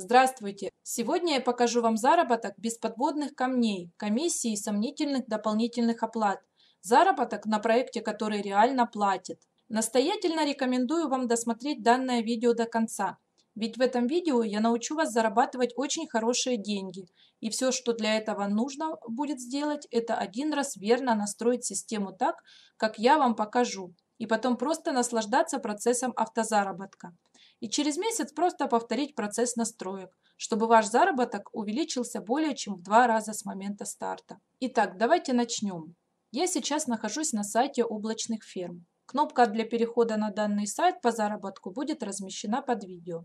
Здравствуйте! Сегодня я покажу вам заработок без подводных камней, комиссии и сомнительных дополнительных оплат. Заработок на проекте, который реально платит. Настоятельно рекомендую вам досмотреть данное видео до конца. Ведь в этом видео я научу вас зарабатывать очень хорошие деньги. И все, что для этого нужно будет сделать, это один раз верно настроить систему так, как я вам покажу. И потом просто наслаждаться процессом автозаработка и через месяц просто повторить процесс настроек, чтобы ваш заработок увеличился более чем в два раза с момента старта. Итак, давайте начнем. Я сейчас нахожусь на сайте облачных ферм. Кнопка для перехода на данный сайт по заработку будет размещена под видео.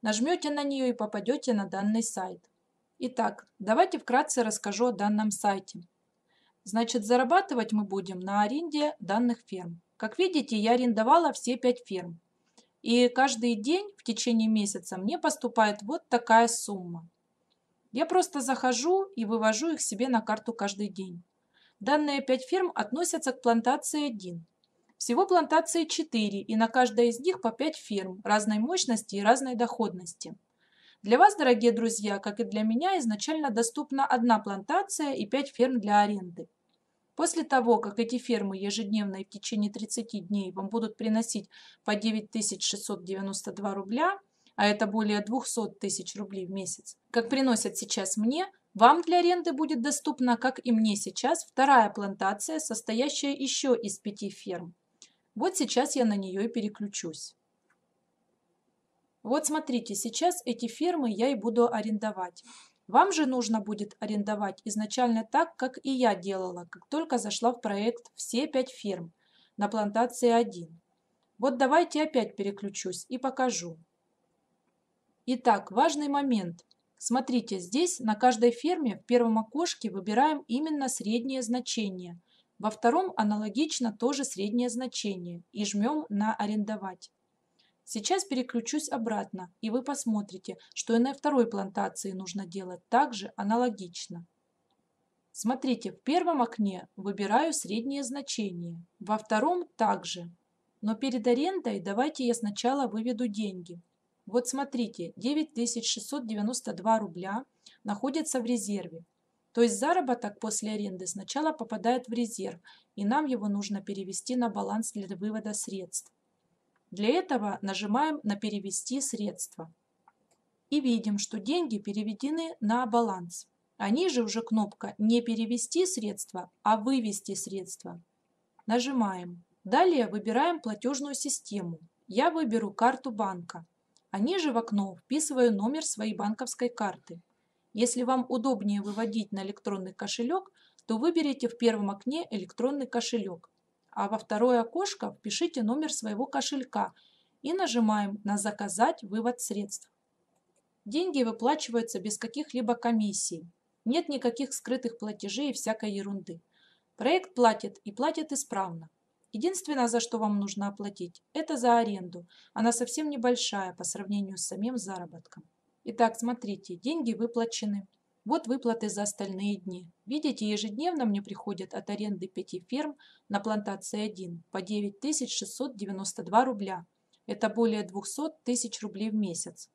Нажмете на нее и попадете на данный сайт. Итак, давайте вкратце расскажу о данном сайте. Значит, зарабатывать мы будем на аренде данных ферм. Как видите, я арендовала все пять ферм. И каждый день в течение месяца мне поступает вот такая сумма. Я просто захожу и вывожу их себе на карту каждый день. Данные пять ферм относятся к плантации 1. Всего плантации 4, и на каждой из них по 5 ферм разной мощности и разной доходности. Для вас, дорогие друзья, как и для меня, изначально доступна одна плантация и 5 ферм для аренды. После того, как эти фермы ежедневно и в течение 30 дней вам будут приносить по 9692 рубля, а это более 200 тысяч рублей в месяц, как приносят сейчас мне, вам для аренды будет доступна, как и мне сейчас, вторая плантация, состоящая еще из пяти ферм. Вот сейчас я на нее и переключусь. Вот смотрите, сейчас эти фермы я и буду арендовать. Вам же нужно будет арендовать изначально так, как и я делала, как только зашла в проект все пять фирм на плантации 1. Вот давайте опять переключусь и покажу. Итак, важный момент. Смотрите, здесь на каждой ферме в первом окошке выбираем именно среднее значение. Во втором аналогично тоже среднее значение и жмем на «Арендовать». Сейчас переключусь обратно, и вы посмотрите, что и на второй плантации нужно делать также аналогично. Смотрите, в первом окне выбираю среднее значение, во втором также. Но перед арендой давайте я сначала выведу деньги. Вот смотрите, 9692 рубля находятся в резерве. То есть заработок после аренды сначала попадает в резерв, и нам его нужно перевести на баланс для вывода средств. Для этого нажимаем на «Перевести средства» и видим, что деньги переведены на баланс. А ниже уже кнопка «Не перевести средства», а «Вывести средства». Нажимаем. Далее выбираем платежную систему. Я выберу карту банка. А ниже в окно вписываю номер своей банковской карты. Если вам удобнее выводить на электронный кошелек, то выберите в первом окне электронный кошелек а во второе окошко впишите номер своего кошелька и нажимаем на «Заказать вывод средств». Деньги выплачиваются без каких-либо комиссий. Нет никаких скрытых платежей и всякой ерунды. Проект платит и платит исправно. Единственное, за что вам нужно оплатить, это за аренду. Она совсем небольшая по сравнению с самим заработком. Итак, смотрите, деньги выплачены. Вот выплаты за остальные дни. Видите, ежедневно мне приходят от аренды пяти ферм на плантации 1 по 9692 рубля. Это более 200 тысяч рублей в месяц.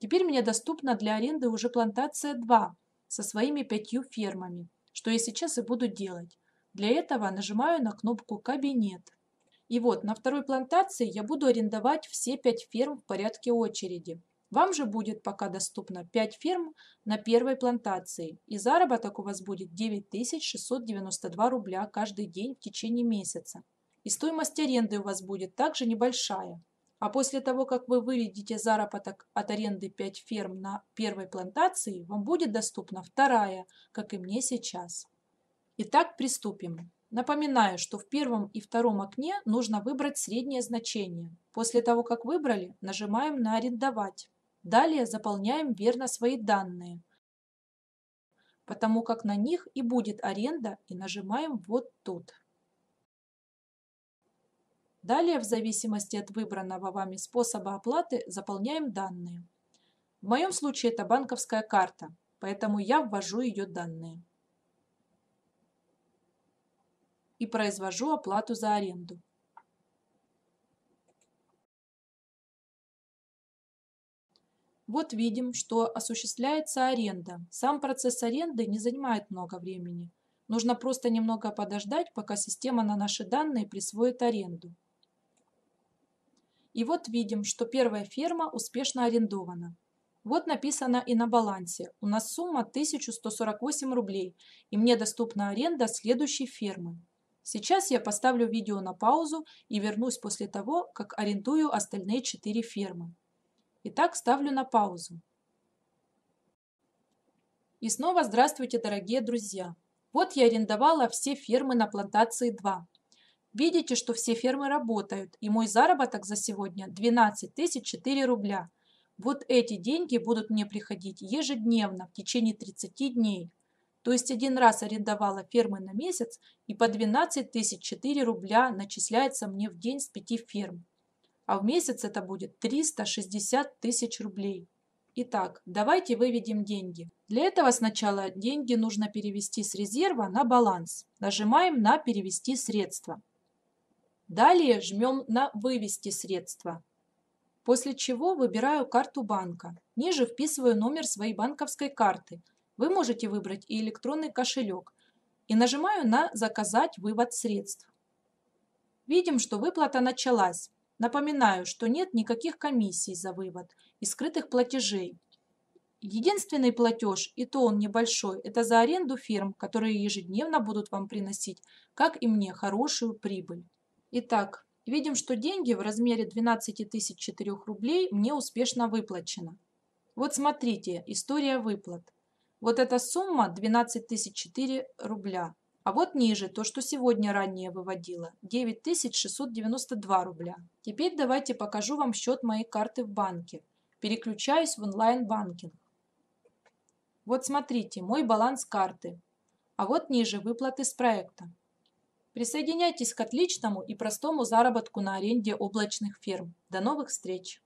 Теперь мне доступна для аренды уже плантация 2 со своими пятью фермами, что я сейчас и буду делать. Для этого нажимаю на кнопку «Кабинет». И вот на второй плантации я буду арендовать все пять ферм в порядке очереди – вам же будет пока доступно 5 ферм на первой плантации, и заработок у вас будет 9692 рубля каждый день в течение месяца. И стоимость аренды у вас будет также небольшая. А после того, как вы выведете заработок от аренды 5 ферм на первой плантации, вам будет доступна вторая, как и мне сейчас. Итак, приступим. Напоминаю, что в первом и втором окне нужно выбрать среднее значение. После того, как выбрали, нажимаем на «Арендовать». Далее заполняем верно свои данные, потому как на них и будет аренда, и нажимаем вот тут. Далее, в зависимости от выбранного вами способа оплаты, заполняем данные. В моем случае это банковская карта, поэтому я ввожу ее данные. И произвожу оплату за аренду. Вот видим, что осуществляется аренда. Сам процесс аренды не занимает много времени. Нужно просто немного подождать, пока система на наши данные присвоит аренду. И вот видим, что первая ферма успешно арендована. Вот написано и на балансе. У нас сумма 1148 рублей, и мне доступна аренда следующей фермы. Сейчас я поставлю видео на паузу и вернусь после того, как арендую остальные 4 фермы. Итак, ставлю на паузу. И снова здравствуйте, дорогие друзья. Вот я арендовала все фермы на плантации 2. Видите, что все фермы работают, и мой заработок за сегодня 12 тысяч 4 рубля. Вот эти деньги будут мне приходить ежедневно в течение 30 дней. То есть один раз арендовала фермы на месяц, и по 12 тысяч 4 рубля начисляется мне в день с 5 ферм а в месяц это будет 360 тысяч рублей. Итак, давайте выведем деньги. Для этого сначала деньги нужно перевести с резерва на баланс. Нажимаем на «Перевести средства». Далее жмем на «Вывести средства». После чего выбираю карту банка. Ниже вписываю номер своей банковской карты. Вы можете выбрать и электронный кошелек. И нажимаю на «Заказать вывод средств». Видим, что выплата началась. Напоминаю, что нет никаких комиссий за вывод и скрытых платежей. Единственный платеж, и то он небольшой, это за аренду фирм, которые ежедневно будут вам приносить, как и мне, хорошую прибыль. Итак, видим, что деньги в размере 12 004 рублей мне успешно выплачено. Вот смотрите, история выплат. Вот эта сумма 12 004 рубля. А вот ниже то, что сегодня ранее выводила – 9692 рубля. Теперь давайте покажу вам счет моей карты в банке. Переключаюсь в онлайн-банкинг. Вот смотрите, мой баланс карты. А вот ниже выплаты с проекта. Присоединяйтесь к отличному и простому заработку на аренде облачных ферм. До новых встреч!